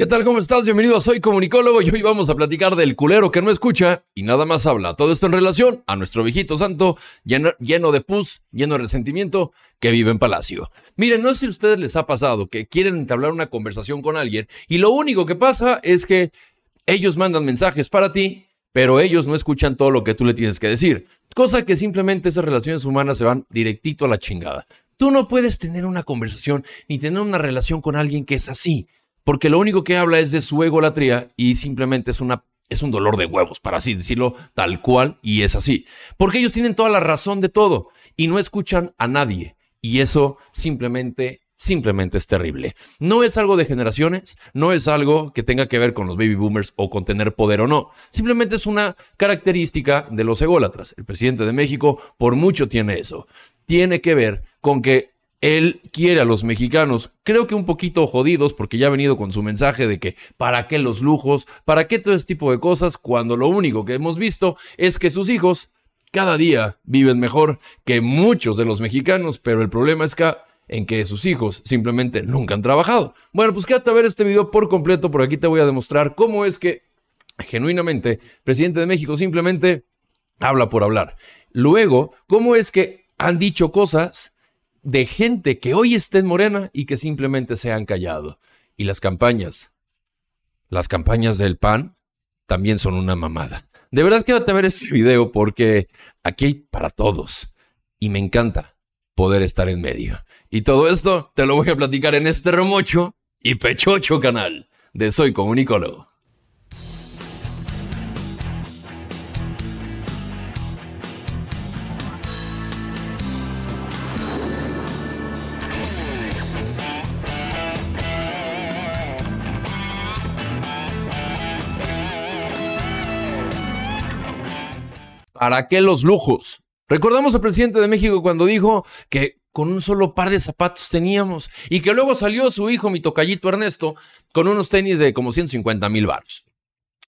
¿Qué tal? ¿Cómo estás? Bienvenido a Soy Comunicólogo y hoy vamos a platicar del culero que no escucha y nada más habla. Todo esto en relación a nuestro viejito santo lleno, lleno de pus, lleno de resentimiento que vive en Palacio. Miren, no sé si a ustedes les ha pasado que quieren entablar una conversación con alguien y lo único que pasa es que ellos mandan mensajes para ti, pero ellos no escuchan todo lo que tú le tienes que decir. Cosa que simplemente esas relaciones humanas se van directito a la chingada. Tú no puedes tener una conversación ni tener una relación con alguien que es así porque lo único que habla es de su egolatría y simplemente es una es un dolor de huevos, para así decirlo, tal cual, y es así. Porque ellos tienen toda la razón de todo y no escuchan a nadie. Y eso simplemente, simplemente es terrible. No es algo de generaciones, no es algo que tenga que ver con los baby boomers o con tener poder o no. Simplemente es una característica de los ególatras. El presidente de México por mucho tiene eso. Tiene que ver con que él quiere a los mexicanos, creo que un poquito jodidos, porque ya ha venido con su mensaje de que para qué los lujos, para qué todo ese tipo de cosas, cuando lo único que hemos visto es que sus hijos cada día viven mejor que muchos de los mexicanos, pero el problema es que en que sus hijos simplemente nunca han trabajado. Bueno, pues quédate a ver este video por completo, por aquí te voy a demostrar cómo es que genuinamente el presidente de México simplemente habla por hablar. Luego, cómo es que han dicho cosas de gente que hoy está en Morena y que simplemente se han callado. Y las campañas, las campañas del PAN también son una mamada. De verdad quédate a ver este video porque aquí hay para todos y me encanta poder estar en medio. Y todo esto te lo voy a platicar en este remocho y pechocho canal de Soy Comunicólogo. ¿Para qué los lujos? Recordamos al presidente de México cuando dijo que con un solo par de zapatos teníamos y que luego salió su hijo, mi tocallito Ernesto, con unos tenis de como 150 mil baros.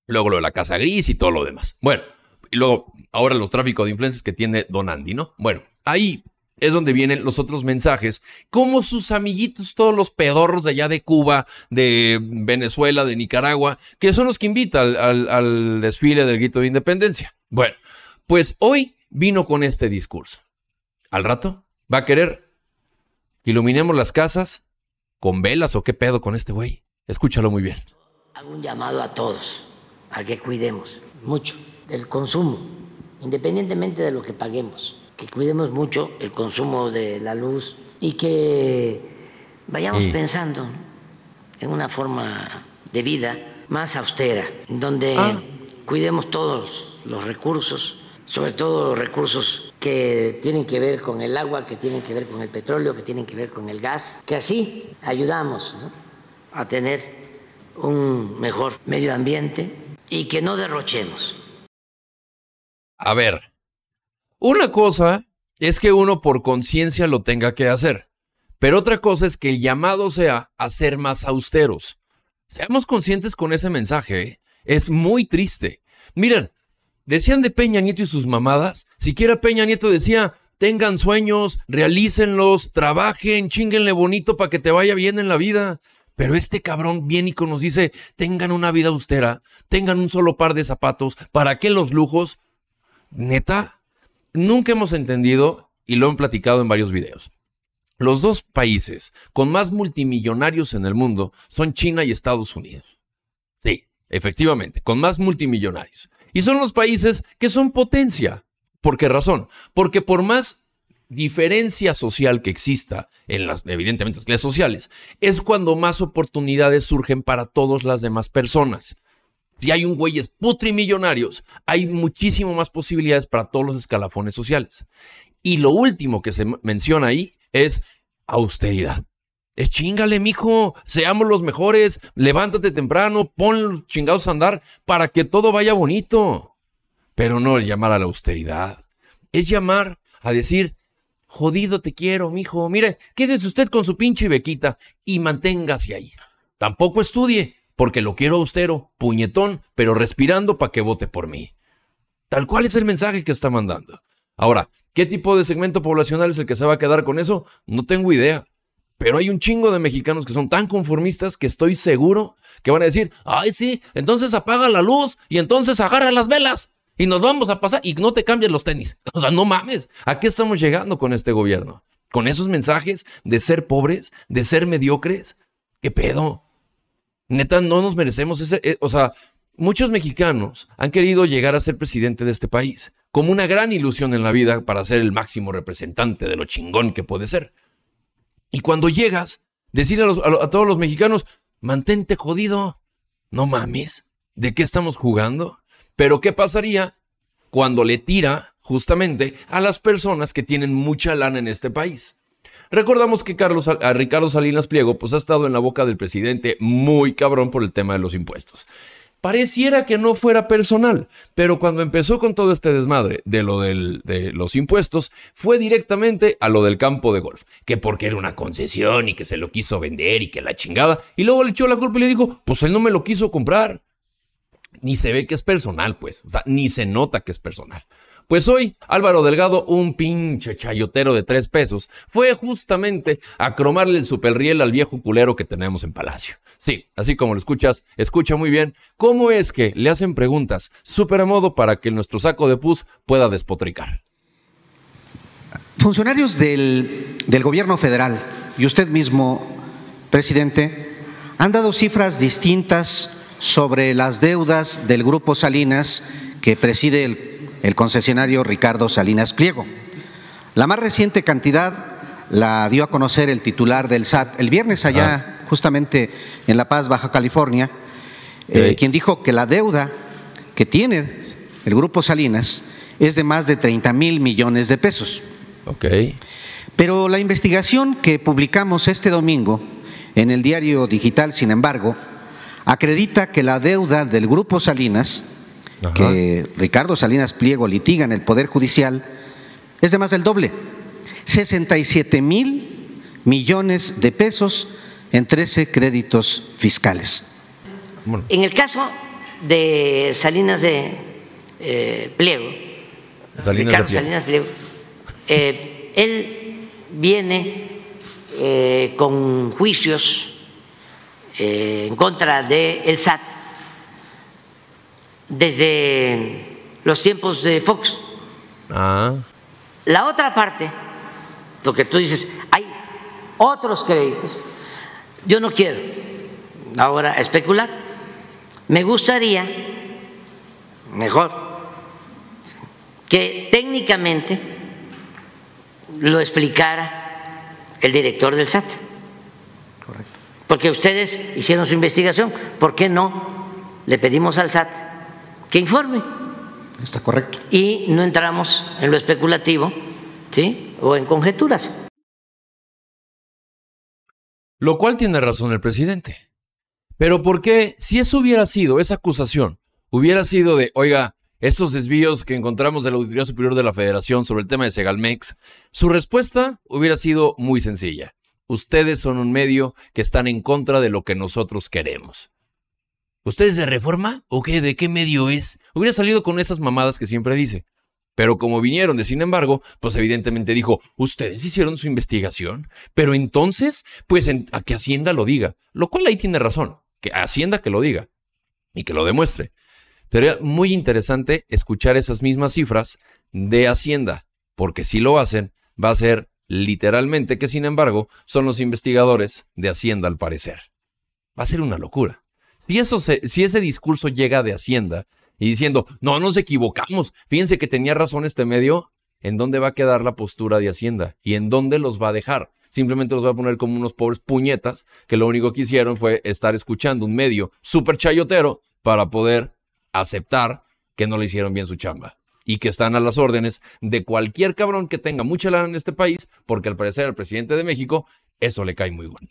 Luego lo de la casa gris y todo lo demás. Bueno, y luego ahora los tráficos de influencias que tiene Don Andy, ¿no? Bueno, ahí es donde vienen los otros mensajes, como sus amiguitos, todos los pedorros de allá de Cuba, de Venezuela, de Nicaragua, que son los que invitan al desfile del grito de independencia. Bueno, pues hoy vino con este discurso. Al rato va a querer que iluminemos las casas con velas o qué pedo con este güey. Escúchalo muy bien. Hago un llamado a todos a que cuidemos mucho del consumo, independientemente de lo que paguemos, que cuidemos mucho el consumo de la luz y que vayamos pensando en una forma de vida más austera, donde ah. cuidemos todos los recursos sobre todo recursos que tienen que ver con el agua, que tienen que ver con el petróleo, que tienen que ver con el gas, que así ayudamos a tener un mejor medio ambiente y que no derrochemos. A ver, una cosa es que uno por conciencia lo tenga que hacer, pero otra cosa es que el llamado sea a ser más austeros. Seamos conscientes con ese mensaje, ¿eh? es muy triste. Miren, Decían de Peña Nieto y sus mamadas. Siquiera Peña Nieto decía, tengan sueños, realícenlos, trabajen, chinguenle bonito para que te vaya bien en la vida. Pero este cabrón bienico nos dice, tengan una vida austera, tengan un solo par de zapatos, ¿para qué los lujos? Neta, nunca hemos entendido, y lo han platicado en varios videos, los dos países con más multimillonarios en el mundo son China y Estados Unidos. Sí, efectivamente, con más multimillonarios. Y son los países que son potencia. ¿Por qué razón? Porque por más diferencia social que exista en las, evidentemente, las clases sociales, es cuando más oportunidades surgen para todas las demás personas. Si hay un güeyes millonarios, hay muchísimo más posibilidades para todos los escalafones sociales. Y lo último que se menciona ahí es austeridad. Es chingale, mijo, seamos los mejores, levántate temprano, pon los chingados a andar para que todo vaya bonito. Pero no llamar a la austeridad, es llamar a decir, jodido te quiero, mijo, mire, quédese usted con su pinche bequita y manténgase ahí. Tampoco estudie, porque lo quiero austero, puñetón, pero respirando para que vote por mí. Tal cual es el mensaje que está mandando. Ahora, ¿qué tipo de segmento poblacional es el que se va a quedar con eso? No tengo idea. Pero hay un chingo de mexicanos que son tan conformistas que estoy seguro que van a decir, ay sí, entonces apaga la luz y entonces agarra las velas y nos vamos a pasar y no te cambies los tenis. O sea, no mames, ¿a qué estamos llegando con este gobierno? Con esos mensajes de ser pobres, de ser mediocres. ¿Qué pedo? Neta, no nos merecemos ese... Eh, o sea, muchos mexicanos han querido llegar a ser presidente de este país como una gran ilusión en la vida para ser el máximo representante de lo chingón que puede ser. Y cuando llegas, decirle a, todos los mexicanos, mantente jodido, no mames, ¿de qué estamos jugando? Pero ¿qué pasaría cuando le tira justamente a las personas que tienen mucha lana en este país? Recordamos que Carlos, a Ricardo Salinas Pliego pues, ha estado en la boca del presidente muy cabrón por el tema de los impuestos. Pareciera que no fuera personal, pero cuando empezó con todo este desmadre de lo de los impuestos, fue directamente a lo del campo de golf, que porque era una concesión y que se lo quiso vender y que la chingada, y luego le echó la culpa y le dijo, pues él no me lo quiso comprar. Ni se ve que es personal, pues, o sea, ni se nota que es personal. Pues hoy Álvaro Delgado, un pinche chayotero de tres pesos, fue justamente a cromarle el superriel al viejo culero que tenemos en Palacio. Sí, así como lo escuchas, escucha muy bien cómo es que le hacen preguntas súper a modo para que nuestro saco de pus pueda despotricar. Funcionarios del, del gobierno federal y usted mismo, presidente, han dado cifras distintas sobre las deudas del Grupo Salinas que preside el el concesionario Ricardo Salinas Pliego. La más reciente cantidad la dio a conocer el titular del SAT el viernes allá, justamente en La Paz, Baja California, eh, quien dijo que la deuda que tiene el grupo Salinas es de más de 30 mil millones de pesos. Pero la investigación que publicamos este domingo en el diario digital, sin embargo, acredita que la deuda del grupo Salinas que Ricardo Salinas Pliego litiga en el Poder Judicial es de más del doble, 67 mil millones de pesos en 13 créditos fiscales. En el caso de Salinas de eh, Pliego, Ricardo Salinas Pliego, eh, él viene eh, con juicios en contra del el SAT desde los tiempos de Fox. Ah. La otra parte, lo que tú dices, hay otros créditos. Yo no quiero ahora especular. Me gustaría, mejor, que técnicamente lo explicara el director del SAT. Correcto. Porque ustedes hicieron su investigación. ¿Por qué no le pedimos al SAT? que informe. Está correcto. Y no entramos en lo especulativo, ¿sí? O en conjeturas. Lo cual tiene razón el presidente. Pero ¿por qué si eso hubiera sido, esa acusación, hubiera sido de, oiga, estos desvíos que encontramos de la Auditoría Superior de la Federación sobre el tema de Segalmex, su respuesta hubiera sido muy sencilla. Ustedes son un medio que están en contra de lo que nosotros queremos. ¿Ustedes de reforma? ¿O qué? ¿De qué medio es? Hubiera salido con esas mamadas que siempre dice. Pero como vinieron de sin embargo, pues evidentemente dijo, ustedes hicieron su investigación, pero entonces, pues a que Hacienda lo diga, lo cual ahí tiene razón, que Hacienda que lo diga y que lo demuestre. Sería muy interesante escuchar esas mismas cifras de Hacienda, porque si lo hacen, va a ser literalmente que sin embargo son los investigadores de Hacienda al parecer. Va a ser una locura si, eso si ese discurso llega de Hacienda y diciendo, no, nos equivocamos, fíjense que tenía razón este medio, ¿en dónde va a quedar la postura de Hacienda? ¿Y en dónde los va a dejar? Simplemente los va a poner como unos pobres puñetas que lo único que hicieron fue estar escuchando un medio súper chayotero para poder aceptar que no le hicieron bien su chamba y que están a las órdenes de cualquier cabrón que tenga mucha lana en este país, porque al parecer al presidente de México eso le cae muy bueno.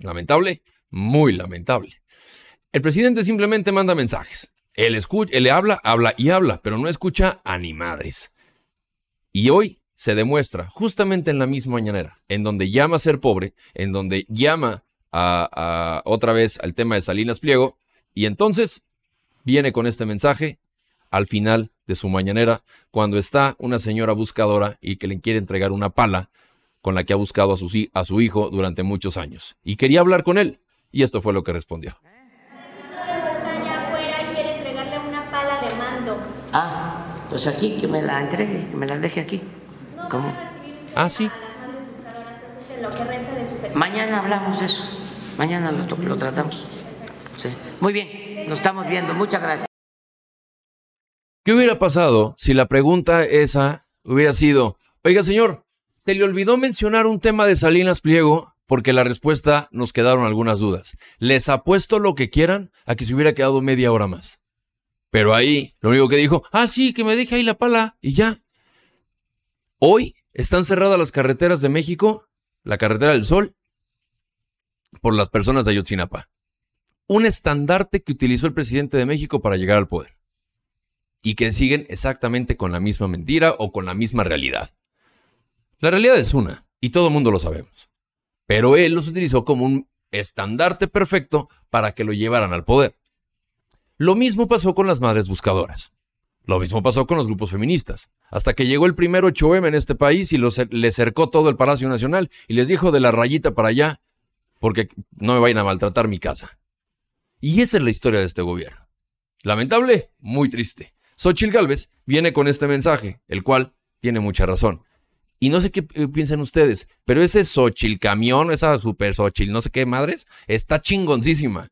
Lamentable, muy lamentable. El presidente simplemente manda mensajes. Él, escucha, él habla, habla y habla, pero no escucha a ni madres. Y hoy se demuestra justamente en la misma mañanera, en donde llama a ser pobre, en donde llama a, otra vez al tema de Salinas Pliego, y entonces viene con este mensaje al final de su mañanera, cuando está una señora buscadora y que le quiere entregar una pala con la que ha buscado a su, a su hijo durante muchos años. Y quería hablar con él, y esto fue lo que respondió. Ah, pues aquí, que me la entregue, que me la deje aquí. ¿Cómo? Ah, sí. Mañana hablamos de eso. Mañana lo, tratamos. Muy bien, nos estamos viendo. Muchas gracias. ¿Qué hubiera pasado si la pregunta esa hubiera sido, oiga señor, se le olvidó mencionar un tema de Salinas Pliego porque la respuesta nos quedaron algunas dudas. Les apuesto lo que quieran a que se hubiera quedado media hora más. Pero ahí lo único que dijo, ah, sí, que me deje ahí la pala y ya. Hoy están cerradas las carreteras de México, la carretera del Sol, por las personas de Ayotzinapa. Un estandarte que utilizó el presidente de México para llegar al poder. Y que siguen exactamente con la misma mentira o con la misma realidad. La realidad es una, y todo el mundo lo sabemos. Pero él los utilizó como un estandarte perfecto para que lo llevaran al poder. Lo mismo pasó con las madres buscadoras. Lo mismo pasó con los grupos feministas. Hasta que llegó el primer 8M en este país y los, le cercó todo el Palacio Nacional y les dijo de la rayita para allá, porque no me vayan a maltratar mi casa. Y esa es la historia de este gobierno. Lamentable, muy triste. Xochil Gálvez viene con este mensaje, el cual tiene mucha razón. Y no sé qué eh, piensan ustedes, pero ese Xochil camión, esa super Xochil, no sé qué madres, está chingoncísima.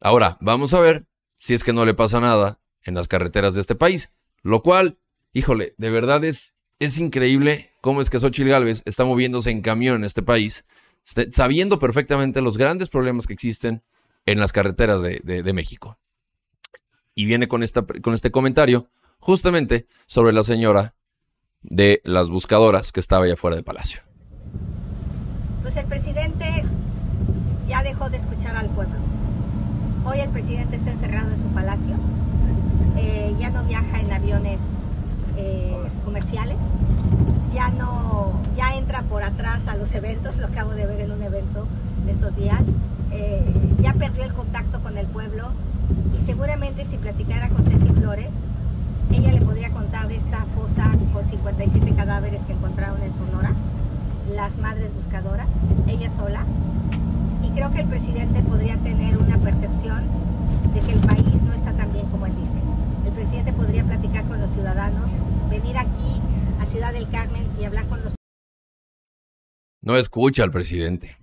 Ahora, vamos a ver si es que no le pasa nada en las carreteras de este país. Lo cual, híjole, de verdad es, es increíble cómo es que Xochitl Galvez está moviéndose en camión en este país, este, sabiendo perfectamente los grandes problemas que existen en las carreteras de, México. Y viene con, esta, con este comentario justamente sobre la señora de las buscadoras que estaba allá afuera de Palacio. Pues el presidente ya dejó de escuchar al pueblo Hoy el presidente está encerrado en su palacio, eh, ya no viaja en aviones eh, comerciales, ya no, ya entra por atrás a los eventos, lo acabo de ver en un evento de estos días, eh, ya perdió el contacto con el pueblo y seguramente si platicara con Ceci Flores, ella le podría contar de esta fosa con 57 cadáveres que encontraron en Sonora, las madres buscadoras, ella sola, y creo que el presidente podría tener una percepción de que el país no está tan bien como él dice. El presidente podría platicar con los ciudadanos, venir aquí a Ciudad del Carmen y hablar con los... No escucha al presidente.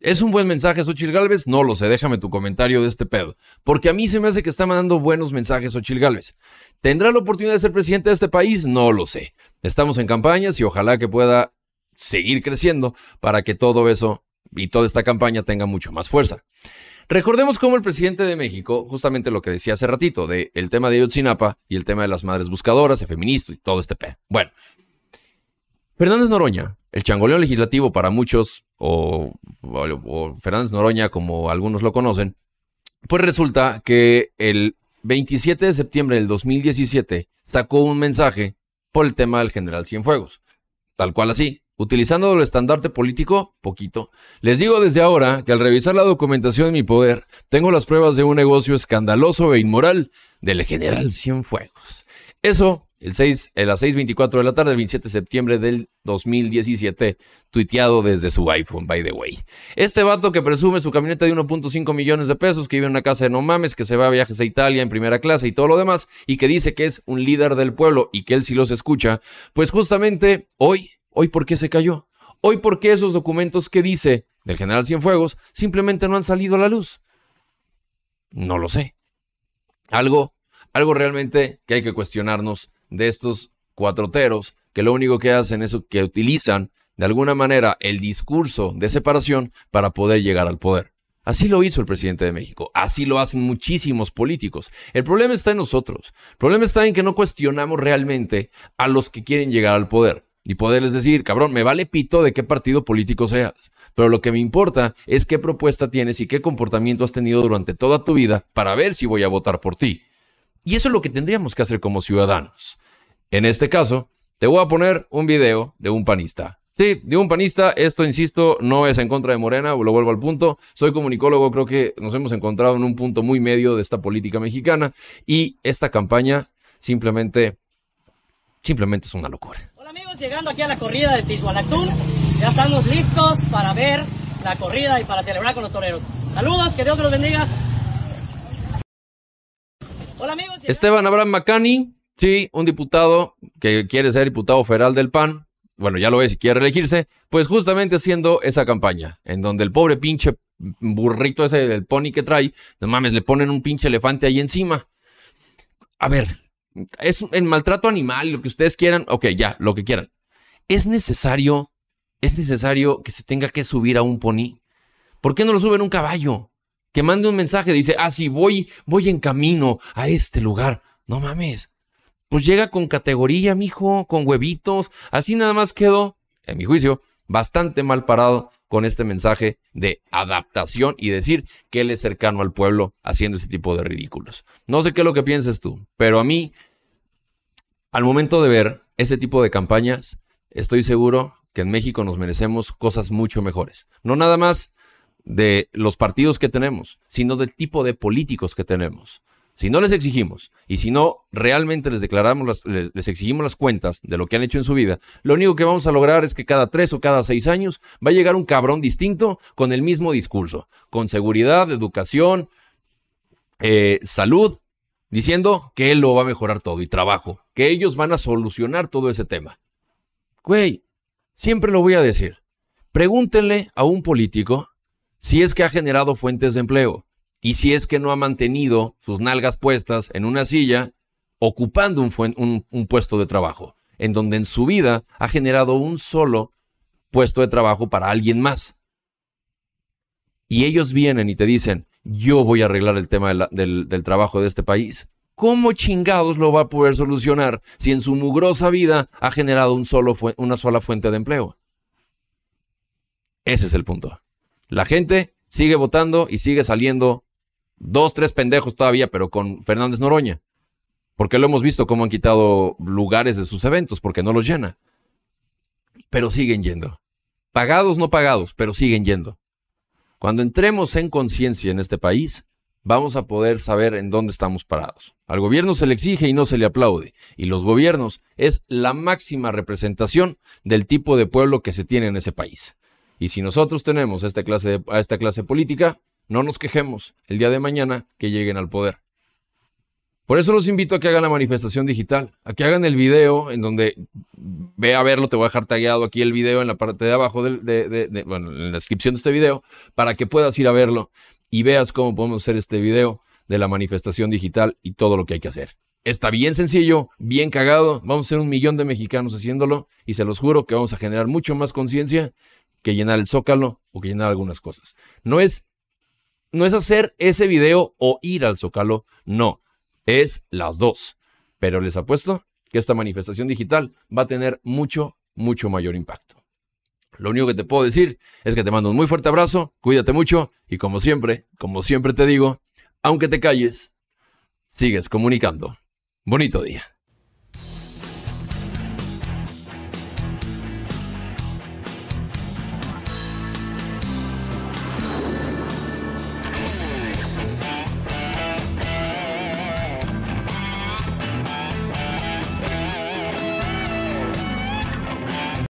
¿Es un buen mensaje, Xochil Gálvez? No lo sé, déjame tu comentario de este pedo. Porque a mí se me hace que está mandando buenos mensajes, Xochil Gálvez. ¿Tendrá la oportunidad de ser presidente de este país? No lo sé. Estamos en campañas y ojalá que pueda seguir creciendo para que todo eso y toda esta campaña tenga mucho más fuerza. Recordemos cómo el presidente de México, justamente lo que decía hace ratito, de el tema de Ayotzinapa y el tema de las madres buscadoras, el feminista y todo este pedo. Bueno, Fernández Noroña, el changoleón legislativo para muchos, o Fernández Noroña como algunos lo conocen, pues resulta que el 27 de septiembre del 2017 sacó un mensaje por el tema del general Cienfuegos. Tal cual así, utilizando el estandarte político, poquito. Les digo desde ahora que al revisar la documentación en mi poder, tengo las pruebas de un negocio escandaloso e inmoral del general Cienfuegos. Eso, el 6, a eh, las 6.24 de la tarde, el 27 de septiembre del 2017, tuiteado desde su iPhone, by the way. Este vato que presume su camioneta de 1.5 millones de pesos, que vive en una casa de no mames, que se va a viajes a Italia en primera clase y todo lo demás, y que dice que es un líder del pueblo y que él sí los escucha, pues justamente hoy Hoy por qué se cayó. Hoy por qué esos documentos que dice del general Cienfuegos simplemente no han salido a la luz. No lo sé. Algo, algo realmente que hay que cuestionarnos de estos cuatroteros que lo único que hacen es que utilizan de alguna manera el discurso de separación para poder llegar al poder. Así lo hizo el presidente de México, así lo hacen muchísimos políticos. El problema está en nosotros, el problema está en que no cuestionamos realmente a los que quieren llegar al poder y poderles decir, cabrón, me vale pito de qué partido político seas, pero lo que me importa es qué propuesta tienes y qué comportamiento has tenido durante toda tu vida para ver si voy a votar por ti. Y eso es lo que tendríamos que hacer como ciudadanos. En este caso, te voy a poner un video de un panista. Sí, de un panista, esto insisto, no es en contra de Morena, lo vuelvo al punto. Soy comunicólogo, creo que nos hemos encontrado en un punto muy medio de esta política mexicana y esta campaña simplemente, simplemente es una locura. Hola amigos, llegando aquí a la corrida de Tisualactún. ya estamos listos para ver la corrida y para celebrar con los toreros. Saludos, que Dios los bendiga. Hola amigos. Esteban Abraham Macani, sí, un diputado que quiere ser diputado federal del PAN, bueno, ya lo es y quiere elegirse, pues justamente haciendo esa campaña, en donde el pobre pinche burrito ese del pony que trae, no mames, le ponen un pinche elefante ahí encima. A ver, es el maltrato animal, lo que ustedes quieran, ok, ya, lo que quieran. Es necesario, es necesario que se tenga que subir a un pony. ¿Por qué no lo suben a un caballo? Que mande un mensaje, dice, ah, sí, voy, voy en camino a este lugar. No mames. Pues llega con categoría, mijo, con huevitos. Así nada más quedó, en mi juicio, bastante mal parado con este mensaje de adaptación y decir que él es cercano al pueblo haciendo ese tipo de ridículos. No sé qué es lo que pienses tú, pero a mí al momento de ver ese tipo de campañas, estoy seguro que en México nos merecemos cosas mucho mejores. No nada más de los partidos que tenemos, sino del tipo de políticos que tenemos. Si no les exigimos y si no realmente les declaramos, las, les, exigimos las cuentas de lo que han hecho en su vida, lo único que vamos a lograr es que cada tres o cada seis años va a llegar un cabrón distinto con el mismo discurso, con seguridad, educación, eh, salud diciendo que él lo va a mejorar todo y trabajo, que ellos van a solucionar todo ese tema. Güey, siempre lo voy a decir. Pregúntenle a un político si es que ha generado fuentes de empleo y si es que no ha mantenido sus nalgas puestas en una silla ocupando un, puesto de trabajo, en donde en su vida ha generado un solo puesto de trabajo para alguien más. Y ellos vienen y te dicen, yo voy a arreglar el tema del, trabajo de este país. ¿Cómo chingados lo va a poder solucionar si en su mugrosa vida ha generado una sola fuente de empleo? Ese es el punto. La gente sigue votando y sigue saliendo dos, tres pendejos todavía, pero con Fernández Noroña. Porque lo hemos visto cómo han quitado lugares de sus eventos, porque no los llena. Pero siguen yendo. Pagados, no pagados, pero siguen yendo. Cuando entremos en conciencia en este país, vamos a poder saber en dónde estamos parados. Al gobierno se le exige y no se le aplaude, y los gobiernos es la máxima representación del tipo de pueblo que se tiene en ese país. Y si nosotros tenemos esta clase a esta clase política, no nos quejemos el día de mañana que lleguen al poder. Por eso los invito a que hagan la manifestación digital, a que hagan el video en donde ve a verlo, te voy a dejar tagueado aquí el video en la parte de abajo, de, bueno, en la descripción de este video, para que puedas ir a verlo y veas cómo podemos hacer este video de la manifestación digital y todo lo que hay que hacer. Está bien sencillo, bien cagado, vamos a ser un millón de mexicanos haciéndolo y se los juro que vamos a generar mucho más conciencia que llenar el zócalo o que llenar algunas cosas. No es, no es hacer ese video o ir al zócalo, no es las dos. Pero les apuesto que esta manifestación digital va a tener mucho, mucho mayor impacto. Lo único que te puedo decir es que te mando un muy fuerte abrazo, cuídate mucho y como siempre, como siempre te digo, aunque te calles, sigues comunicando. Bonito día.